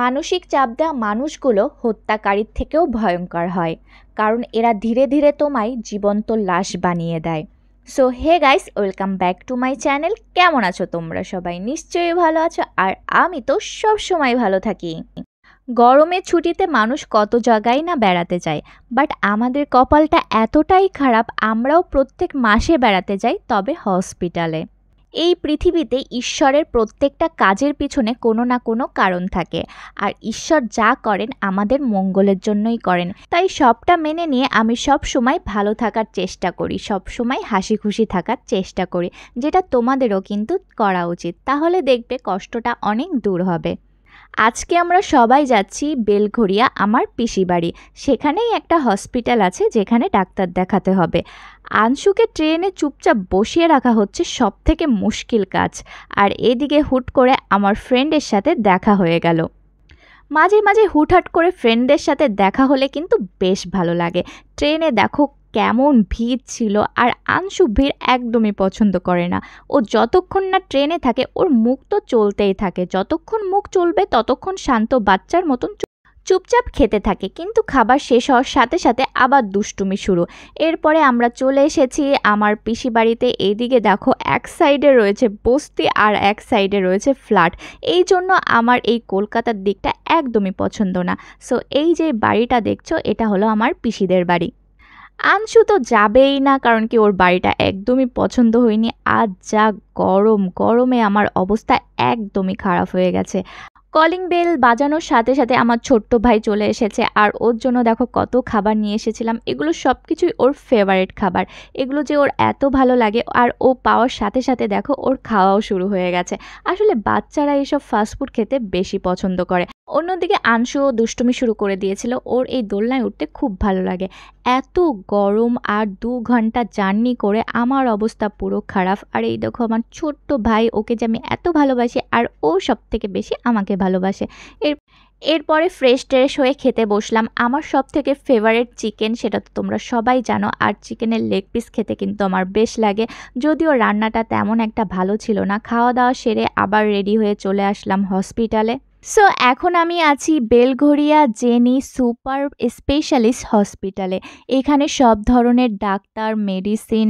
মানসিক চাপ দেওয়া মানুষগুলো হত্যাকারীর থেকেও ভয়ঙ্কর হয় কারণ এরা ধীরে ধীরে তোমায় জীবন্ত লাশ বানিয়ে দেয় so hey guys welcome back to my channel কেমন আছো তোমরা সবাই নিশ্চয়ই ভালো আছো আর আমি তো সব সময় ভালো থাকি গরমের ছুটিতে মানুষ কত জায়গায় না বেড়াতে যায় বাট আমাদের কপালটা এতটাই খারাপ আমরাও প্রত্যেক মাসে বেড়াতে যাই তবে হসপিটালে এই পৃথিবীতে ঈশ্বরের প্রত্যেকটা কাজের পিছনে কোনো না কোনো কারণ থাকে আর ঈশ্বর যা করেন আমাদের মঙ্গলের জন্যই করেন তাই সবটা মেনে নিয়ে আমি সব সময় ভালো থাকার চেষ্টা করি সব সময় হাসি খুশি থাকার চেষ্টা করি যেটা তোমাদেরও কিন্তু করা উচিত তাহলে দেখবে কষ্টটা অনেক দূর হবে আজকে আমরা সবাই যাচ্ছি বেলঘড়িয়া আমার পিসি বাড়ি সেখানেই একটা হসপিটাল আছে যেখানে ডাক্তার দেখাতে হবে আনসুকে ট্রেনে চুপচাপ বসিয়ে রাখা হচ্ছে সব থেকে মুশকিল কাজ আর এদিকে হুট করে আমার ফ্রেন্ডের সাথে দেখা হয়ে গেল মাঝে মাঝে হুটহাট করে ফ্রেন্ডদের সাথে দেখা হলে কিন্তু বেশ ভালো লাগে ট্রেনে দেখো কেমন ভিড় ছিল আর আংশু ভিড় একদমই পছন্দ করে না ও যতক্ষণ না ট্রেনে থাকে ওর মুখ তো চলতেই থাকে যতক্ষণ মুখ চলবে ততক্ষণ শান্ত বাচ্চার মতন চুপচাপ খেতে থাকে কিন্তু খাবার শেষ হওয়ার সাথে সাথে আবার দুষ্টুমি শুরু এরপরে আমরা চলে এসেছি আমার পিসি বাড়িতে এইদিকে দেখো এক সাইডে রয়েছে বস্তি আর এক সাইডে রয়েছে ফ্ল্যাট এই জন্য আমার এই কলকাতার দিকটা একদমই পছন্দ না সো এই যে বাড়িটা দেখছো এটা হলো আমার পিসিদের বাড়ি আনশু তো যাবেই না কারণ কি ওর বাড়িটা একদমই পছন্দ হয়নি আজ যা গরম গরমে আমার অবস্থা একদমই খারাপ হয়ে গেছে কলিং বেল বাজানোর সাথে সাথে আমার ছোট্ট ভাই চলে এসেছে আর ওর জন্য দেখো কত খাবার নিয়ে এসেছিলাম এগুলো সব কিছুই ওর ফেভারিট খাবার এগুলো যে ওর এত ভালো লাগে আর ও পাওয়ার সাথে সাথে দেখো ওর খাওয়াও শুরু হয়ে গেছে আসলে বাচ্চারা এইসব ফাস্টফুড খেতে বেশি পছন্দ করে অন্যদিকে আংশু দুষ্টুমি শুরু করে দিয়েছিল ওর এই দোলনায় উঠতে খুব ভালো লাগে এত গরম আর দু ঘন্টা জার্নি করে আমার অবস্থা পুরো খারাপ আর এই দেখো আমার ছোট্ট ভাই ওকে যে আমি এত ভালোবাসি আর ও সব থেকে বেশি আমাকে ভালোবাসে এর এরপরে ফ্রেশ ট্রেশ হয়ে খেতে বসলাম আমার সব থেকে ফেভারেট চিকেন সেটা তো তোমরা সবাই জানো আর চিকেনের লেগ পিস খেতে কিন্তু আমার বেশ লাগে যদিও রান্নাটা তেমন একটা ভালো ছিল না খাওয়া দাওয়া সেরে আবার রেডি হয়ে চলে আসলাম হসপিটালে সো এখন আমি আছি বেলঘড়িয়া জেনি সুপার স্পেশালিস্ট হসপিটালে এখানে সব ধরনের ডাক্তার মেডিসিন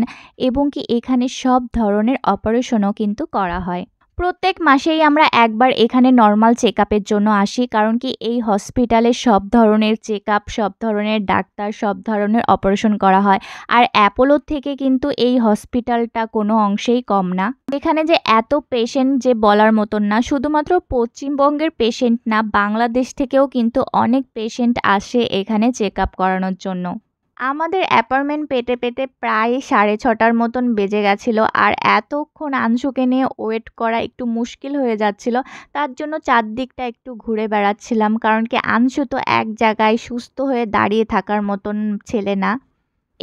এবং কি এখানে সব ধরনের অপারেশনও কিন্তু করা হয় প্রত্যেক মাসেই আমরা একবার এখানে নর্মাল চেক জন্য আসি কারণ কি এই হসপিটালে সব ধরনের চেক সব ধরনের ডাক্তার সব ধরনের অপারেশন করা হয় আর অ্যাপোলোর থেকে কিন্তু এই হসপিটালটা কোনো অংশেই কম না এখানে যে এত পেশেন্ট যে বলার মতন না শুধুমাত্র পশ্চিমবঙ্গের পেশেন্ট না বাংলাদেশ থেকেও কিন্তু অনেক পেশেন্ট আসে এখানে চেক করানোর জন্য আমাদের অ্যাপার্টমেন্ট পেতে পেতে প্রায় সাড়ে ছটার মতন বেজে গেছিলো আর এতক্ষণ আংশুকে নিয়ে ওয়েট করা একটু মুশকিল হয়ে যাচ্ছিল তার জন্য চারদিকটা একটু ঘুরে বেড়াচ্ছিলাম কারণ কি আংশু তো এক জায়গায় সুস্থ হয়ে দাঁড়িয়ে থাকার মতন ছেলে না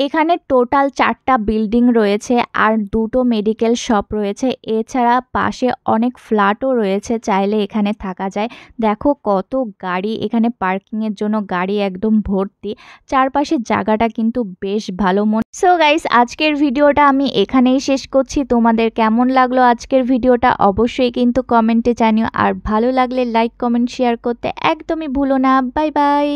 এখানে টোটাল চারটা বিল্ডিং রয়েছে আর দুটো মেডিকেল শপ রয়েছে এছাড়া পাশে অনেক ফ্ল্যাটও রয়েছে চাইলে এখানে থাকা যায় দেখো কত গাড়ি এখানে পার্কিংয়ের জন্য গাড়ি একদম ভর্তি চারপাশে জায়গাটা কিন্তু বেশ ভালো মন সো গাইস আজকের ভিডিওটা আমি এখানেই শেষ করছি তোমাদের কেমন লাগলো আজকের ভিডিওটা অবশ্যই কিন্তু কমেন্টে জানিও আর ভালো লাগলে লাইক কমেন্ট শেয়ার করতে একদমই ভুলো না বাই বাই